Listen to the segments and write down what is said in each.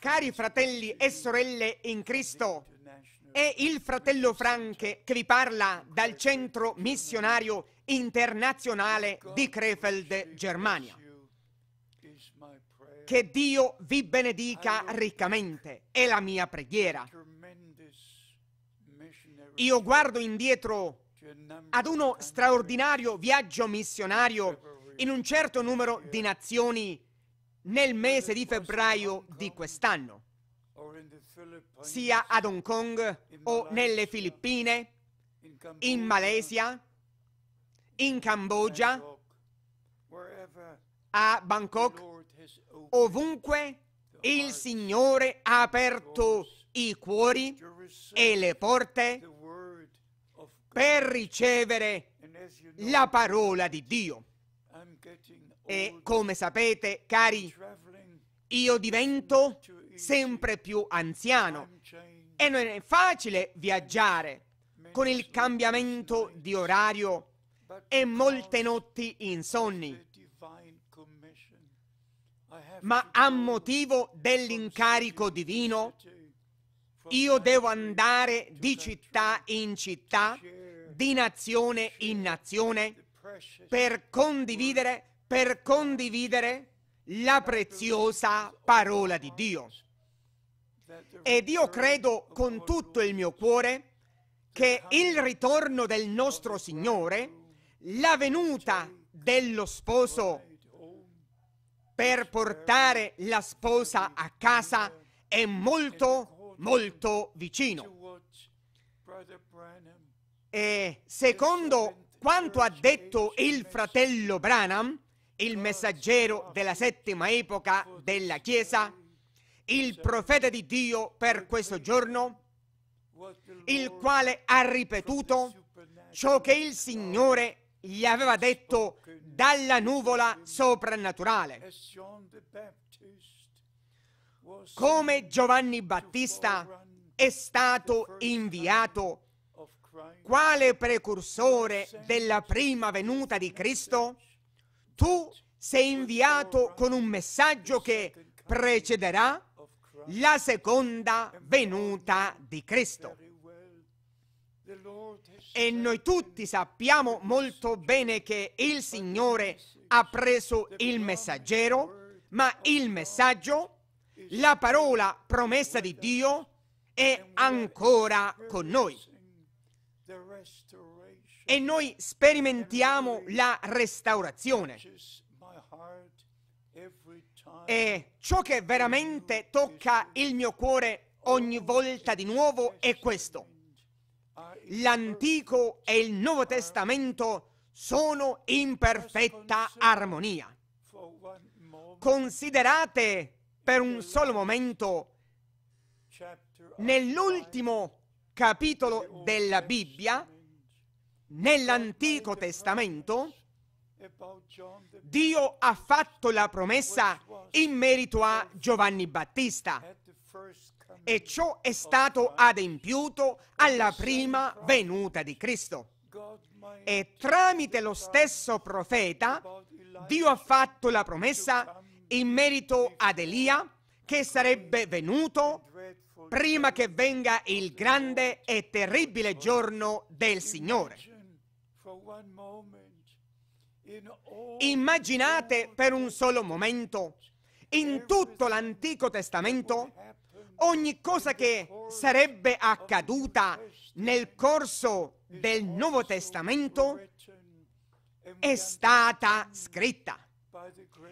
Cari fratelli e sorelle in Cristo, è il fratello Franche che vi parla dal centro missionario internazionale di Krefeld, Germania. Che Dio vi benedica riccamente, è la mia preghiera. Io guardo indietro ad uno straordinario viaggio missionario in un certo numero di nazioni nel mese di febbraio di quest'anno, sia ad Hong Kong o nelle Filippine, in Malesia, in Cambogia, a Bangkok, ovunque il Signore ha aperto i cuori e le porte per ricevere la parola di Dio. E come sapete, cari, io divento sempre più anziano e non è facile viaggiare con il cambiamento di orario e molte notti insonni. Ma a motivo dell'incarico divino, io devo andare di città in città, di nazione in nazione, per condividere, per condividere la preziosa parola di Dio. Ed io credo con tutto il mio cuore che il ritorno del nostro Signore, la venuta dello sposo per portare la sposa a casa è molto, molto vicino. E secondo quanto ha detto il fratello Branham, il messaggero della settima epoca della Chiesa, il profeta di Dio per questo giorno, il quale ha ripetuto ciò che il Signore gli aveva detto dalla nuvola soprannaturale. Come Giovanni Battista è stato inviato quale precursore della prima venuta di Cristo, tu sei inviato con un messaggio che precederà la seconda venuta di Cristo. E noi tutti sappiamo molto bene che il Signore ha preso il messaggero, ma il messaggio, la parola promessa di Dio, è ancora con noi. E noi sperimentiamo la restaurazione. E ciò che veramente tocca il mio cuore ogni volta di nuovo è questo. L'Antico e il Nuovo Testamento sono in perfetta armonia. Considerate per un solo momento nell'ultimo capitolo della Bibbia, Nell'Antico Testamento Dio ha fatto la promessa in merito a Giovanni Battista e ciò è stato adempiuto alla prima venuta di Cristo. E tramite lo stesso profeta Dio ha fatto la promessa in merito ad Elia che sarebbe venuto prima che venga il grande e terribile giorno del Signore. Immaginate per un solo momento, in tutto l'Antico Testamento, ogni cosa che sarebbe accaduta nel corso del Nuovo Testamento è stata scritta.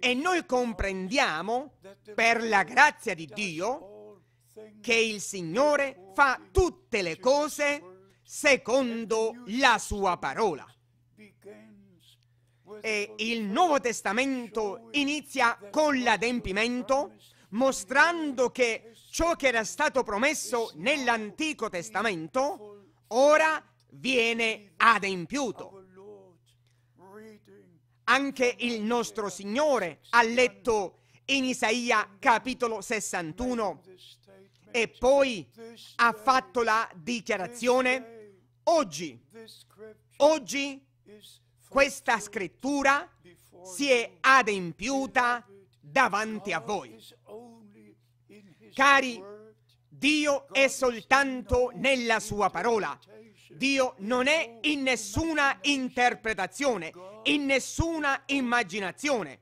E noi comprendiamo, per la grazia di Dio, che il Signore fa tutte le cose secondo la sua parola eh, il Nuovo Testamento inizia con l'adempimento, mostrando che ciò che era stato promesso nell'Antico Testamento ora viene adempiuto. Anche il nostro Signore ha letto in Isaia capitolo 61 e poi ha fatto la dichiarazione oggi, oggi questa scrittura si è adempiuta davanti a voi. Cari, Dio è soltanto nella sua parola. Dio non è in nessuna interpretazione, in nessuna immaginazione.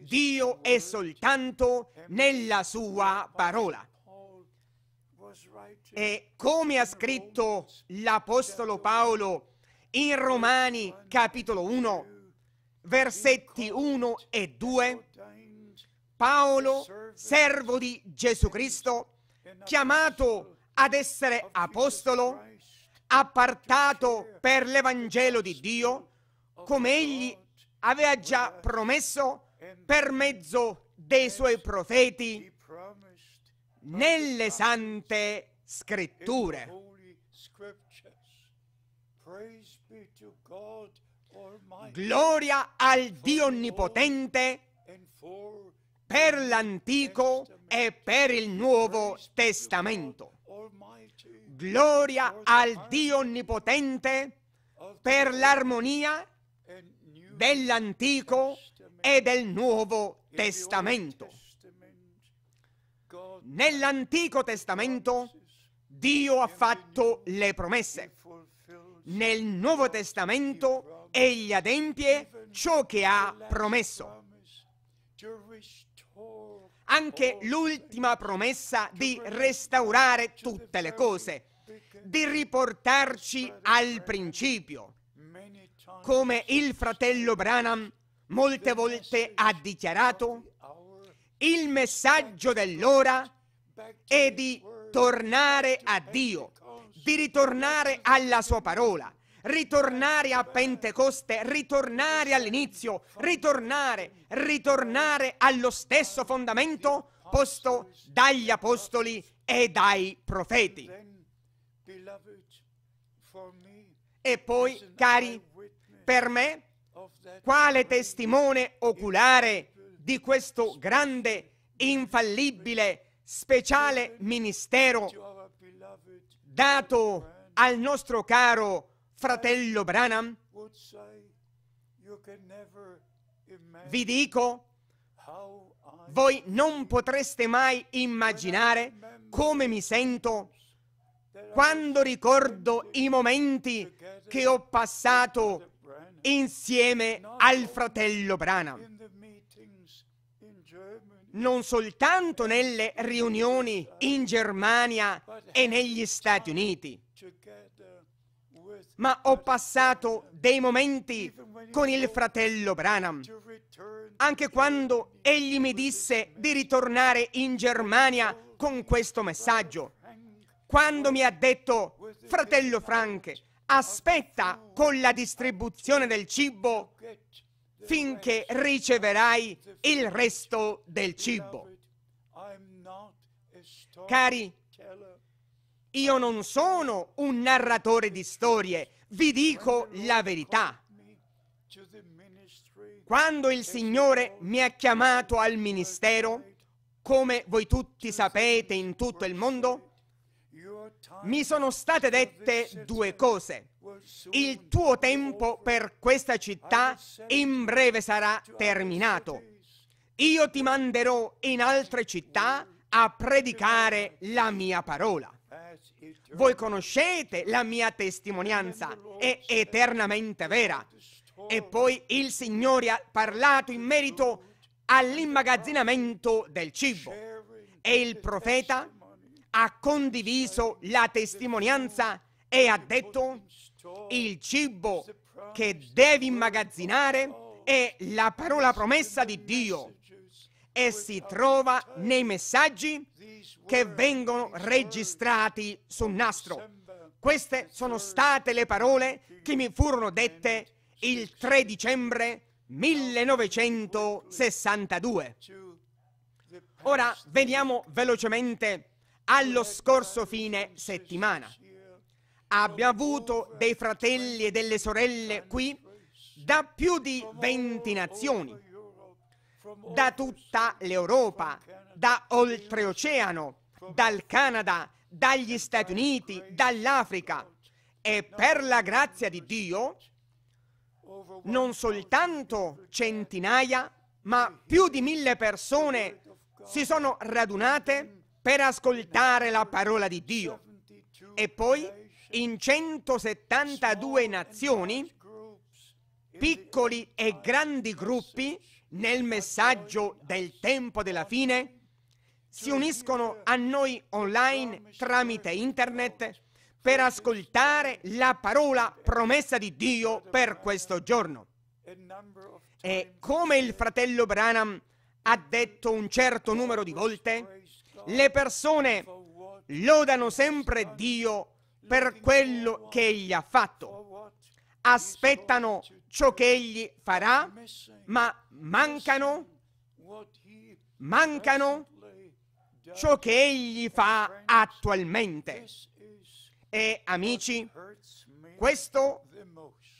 Dio è soltanto nella sua parola. E come ha scritto l'Apostolo Paolo in Romani capitolo 1, versetti 1 e 2, Paolo, servo di Gesù Cristo, chiamato ad essere apostolo, appartato per l'Evangelo di Dio, come egli aveva già promesso per mezzo dei suoi profeti nelle sante scritture. Gloria al Dio Onnipotente per l'Antico e per il Nuovo Testamento. Gloria al Dio Onnipotente per l'armonia dell'Antico e del Nuovo Testamento. Nell'Antico Testamento Dio ha fatto le promesse nel Nuovo Testamento egli adempie ciò che ha promesso. Anche l'ultima promessa di restaurare tutte le cose, di riportarci al principio, come il fratello Branham molte volte ha dichiarato, il messaggio dell'ora è di tornare a Dio, di ritornare alla sua parola, ritornare a Pentecoste, ritornare all'inizio, ritornare, ritornare allo stesso fondamento posto dagli apostoli e dai profeti. E poi, cari, per me, quale testimone oculare di questo grande, infallibile, speciale ministero dato al nostro caro fratello Branham, vi dico, voi non potreste mai immaginare come mi sento quando ricordo i momenti che ho passato insieme al fratello Branham non soltanto nelle riunioni in Germania e negli Stati Uniti, ma ho passato dei momenti con il fratello Branham, anche quando egli mi disse di ritornare in Germania con questo messaggio, quando mi ha detto, fratello Frank, aspetta con la distribuzione del cibo finché riceverai il resto del cibo. Cari, io non sono un narratore di storie, vi dico la verità. Quando il Signore mi ha chiamato al ministero, come voi tutti sapete in tutto il mondo, mi sono state dette due cose. Il tuo tempo per questa città in breve sarà terminato. Io ti manderò in altre città a predicare la mia parola. Voi conoscete la mia testimonianza, è eternamente vera. E poi il Signore ha parlato in merito all'immagazzinamento del cibo. E il profeta ha condiviso la testimonianza e ha detto il cibo che devi immagazzinare è la parola promessa di Dio e si trova nei messaggi che vengono registrati sul nastro. Queste sono state le parole che mi furono dette il 3 dicembre 1962. Ora veniamo velocemente allo scorso fine settimana. Abbiamo avuto dei fratelli e delle sorelle qui da più di 20 nazioni, da tutta l'Europa, da oltreoceano, dal Canada, dagli Stati Uniti, dall'Africa. E per la grazia di Dio, non soltanto centinaia, ma più di mille persone si sono radunate per ascoltare la parola di Dio. E poi in 172 nazioni, piccoli e grandi gruppi nel messaggio del tempo della fine, si uniscono a noi online tramite internet per ascoltare la parola promessa di Dio per questo giorno. E come il fratello Branham ha detto un certo numero di volte, le persone lodano sempre Dio per quello che egli ha fatto. Aspettano ciò che egli farà, ma mancano, mancano ciò che egli fa attualmente. E amici, questo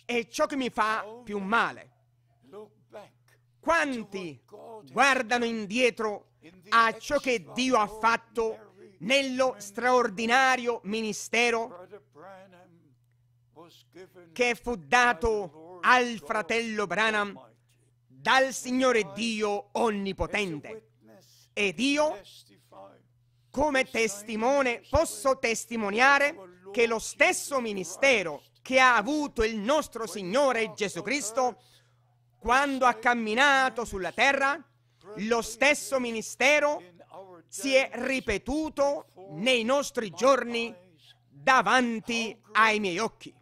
è ciò che mi fa più male. Quanti guardano indietro a ciò che Dio ha fatto nello straordinario ministero che fu dato al fratello Branham dal Signore Dio Onnipotente. Ed io, come testimone, posso testimoniare che lo stesso ministero che ha avuto il nostro Signore Gesù Cristo quando ha camminato sulla terra, lo stesso ministero si è ripetuto nei nostri giorni davanti ai miei occhi.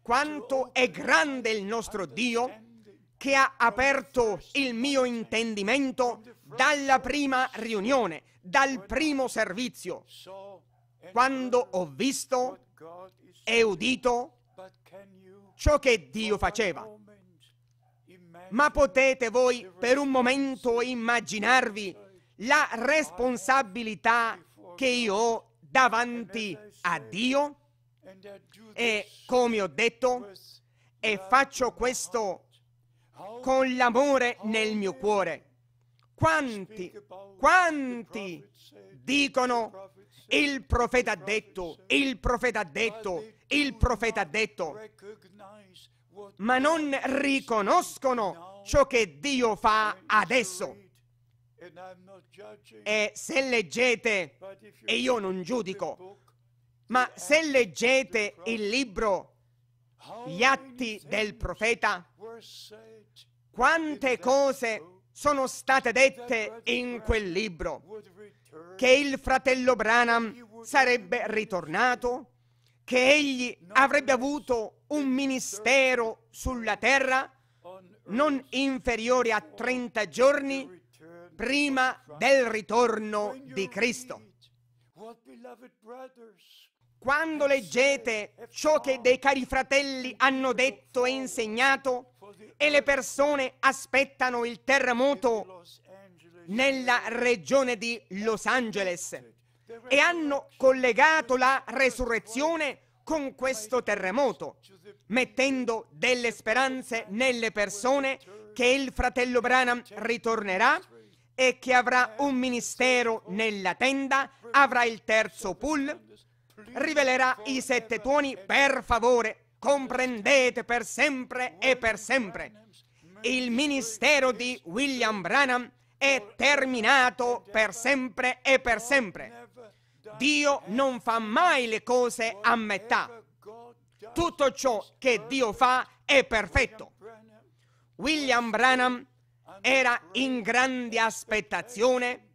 Quanto è grande il nostro Dio che ha aperto il mio intendimento dalla prima riunione, dal primo servizio, quando ho visto e udito ciò che Dio faceva. Ma potete voi per un momento immaginarvi la responsabilità che io ho davanti a Dio? E come ho detto, e faccio questo con l'amore nel mio cuore. Quanti, quanti dicono il profeta ha detto, il profeta ha detto, il profeta ha detto ma non riconoscono ciò che Dio fa adesso. E se leggete, e io non giudico, ma se leggete il libro Gli atti del profeta, quante cose sono state dette in quel libro, che il fratello Branham sarebbe ritornato, che egli avrebbe avuto un ministero sulla terra non inferiore a 30 giorni prima del ritorno di Cristo. Quando leggete ciò che dei cari fratelli hanno detto e insegnato e le persone aspettano il terremoto nella regione di Los Angeles, e hanno collegato la resurrezione con questo terremoto, mettendo delle speranze nelle persone che il fratello Branham ritornerà e che avrà un ministero nella tenda, avrà il terzo pull, rivelerà i sette tuoni, per favore, comprendete per sempre e per sempre. Il ministero di William Branham è terminato per sempre e per sempre. Dio non fa mai le cose a metà. Tutto ciò che Dio fa è perfetto. William Branham era in grande aspettazione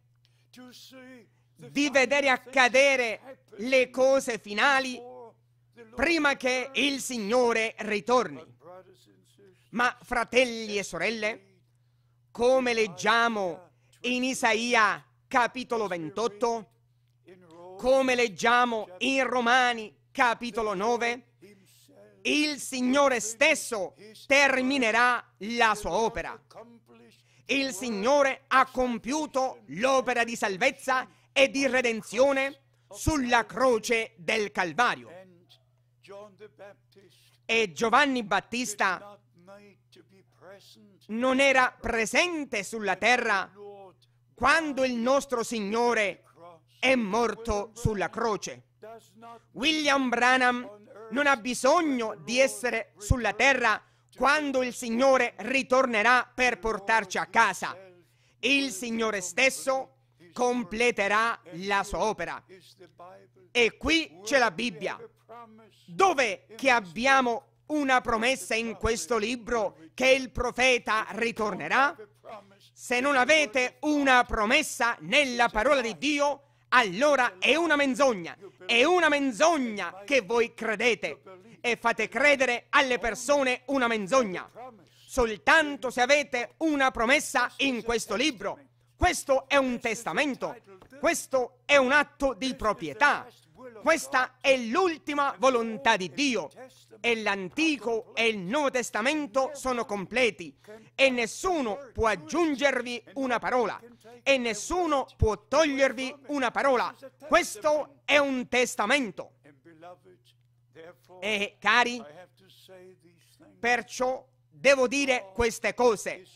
di vedere accadere le cose finali prima che il Signore ritorni. Ma fratelli e sorelle, come leggiamo in Isaia capitolo 28, come leggiamo in Romani capitolo 9, il Signore stesso terminerà la sua opera. Il Signore ha compiuto l'opera di salvezza e di redenzione sulla croce del Calvario. E Giovanni Battista non era presente sulla terra quando il nostro Signore è morto sulla croce. William Branham non ha bisogno di essere sulla terra quando il Signore ritornerà per portarci a casa. Il Signore stesso completerà la sua opera. E qui c'è la Bibbia. Dove che abbiamo una promessa in questo libro che il profeta ritornerà? Se non avete una promessa nella parola di Dio, allora è una menzogna, è una menzogna che voi credete e fate credere alle persone una menzogna. Soltanto se avete una promessa in questo libro. Questo è un testamento, questo è un atto di proprietà, questa è l'ultima volontà di Dio e l'Antico e il Nuovo Testamento sono completi e nessuno può aggiungervi una parola e nessuno può togliervi una parola. Questo è un testamento. E cari, perciò devo dire queste cose.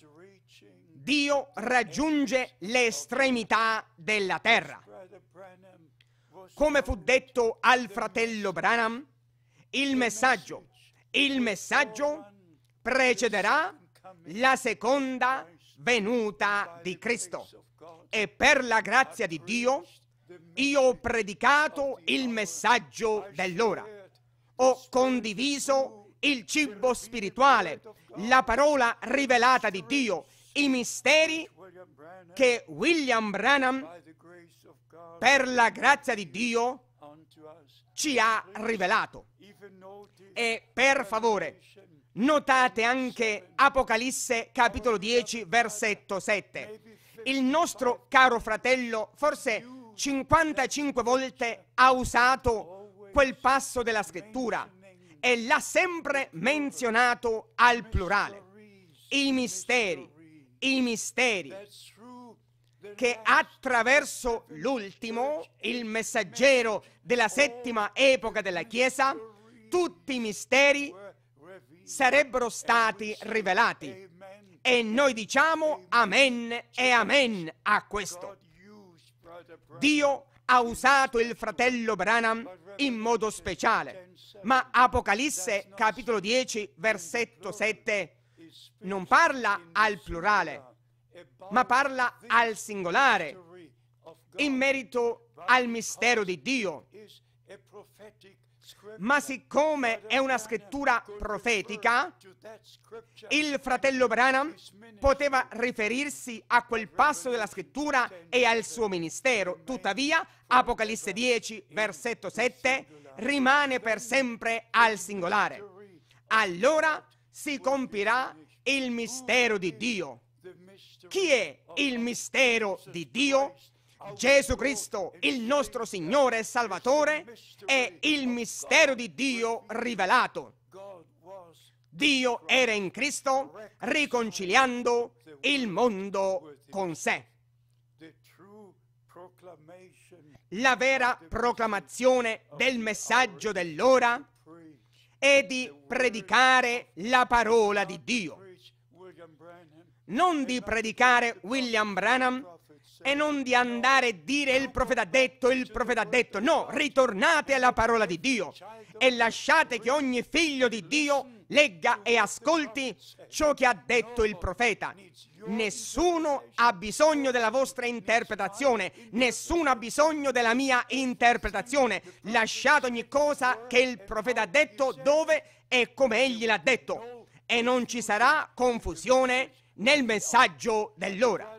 Dio raggiunge le estremità della terra. Come fu detto al fratello Branham, il messaggio, il messaggio precederà la seconda venuta di Cristo. E per la grazia di Dio io ho predicato il messaggio dell'ora. Ho condiviso il cibo spirituale, la parola rivelata di Dio, i misteri che William Branham per la grazia di Dio, ci ha rivelato. E per favore, notate anche Apocalisse capitolo 10, versetto 7. Il nostro caro fratello forse 55 volte ha usato quel passo della scrittura e l'ha sempre menzionato al plurale. I misteri, i misteri, che attraverso l'ultimo, il messaggero della settima epoca della Chiesa, tutti i misteri sarebbero stati rivelati. E noi diciamo amen e amen a questo. Dio ha usato il fratello Branham in modo speciale, ma Apocalisse capitolo 10 versetto 7 non parla al plurale, ma parla al singolare in merito al mistero di Dio. Ma siccome è una scrittura profetica, il fratello Branham poteva riferirsi a quel passo della scrittura e al suo ministero. Tuttavia, Apocalisse 10, versetto 7, rimane per sempre al singolare. Allora si compirà il mistero di Dio. Chi è il mistero di Dio? Gesù Cristo, il nostro Signore e Salvatore, è il mistero di Dio rivelato. Dio era in Cristo riconciliando il mondo con sé. La vera proclamazione del messaggio dell'ora è di predicare la parola di Dio non di predicare William Branham e non di andare a dire il profeta ha detto, il profeta ha detto. No, ritornate alla parola di Dio e lasciate che ogni figlio di Dio legga e ascolti ciò che ha detto il profeta. Nessuno ha bisogno della vostra interpretazione, nessuno ha bisogno della mia interpretazione. Lasciate ogni cosa che il profeta ha detto dove e come egli l'ha detto. E non ci sarà confusione nel messaggio dell'ora.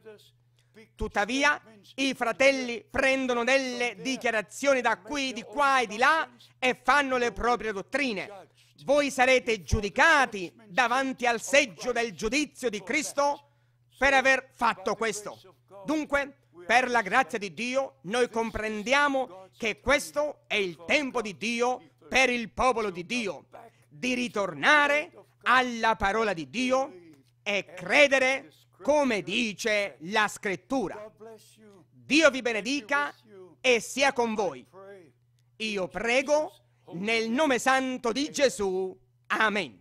Tuttavia, i fratelli prendono delle dichiarazioni da qui, di qua e di là e fanno le proprie dottrine. Voi sarete giudicati davanti al seggio del giudizio di Cristo per aver fatto questo. Dunque, per la grazia di Dio, noi comprendiamo che questo è il tempo di Dio per il popolo di Dio, di ritornare alla parola di Dio e credere come dice la scrittura. Dio vi benedica e sia con voi. Io prego nel nome santo di Gesù. Amen.